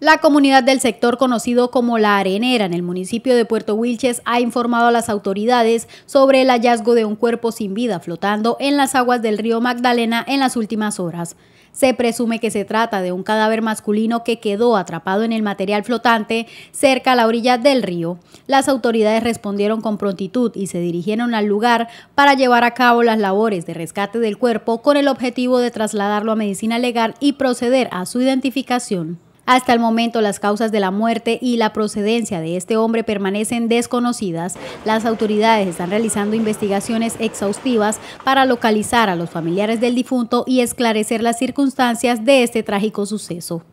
La comunidad del sector conocido como La Arenera en el municipio de Puerto Wilches ha informado a las autoridades sobre el hallazgo de un cuerpo sin vida flotando en las aguas del río Magdalena en las últimas horas. Se presume que se trata de un cadáver masculino que quedó atrapado en el material flotante cerca a la orilla del río. Las autoridades respondieron con prontitud y se dirigieron al lugar para llevar a cabo las labores de rescate del cuerpo con el objetivo de trasladarlo a medicina legal y proceder a su identificación. Hasta el momento las causas de la muerte y la procedencia de este hombre permanecen desconocidas. Las autoridades están realizando investigaciones exhaustivas para localizar a los familiares del difunto y esclarecer las circunstancias de este trágico suceso.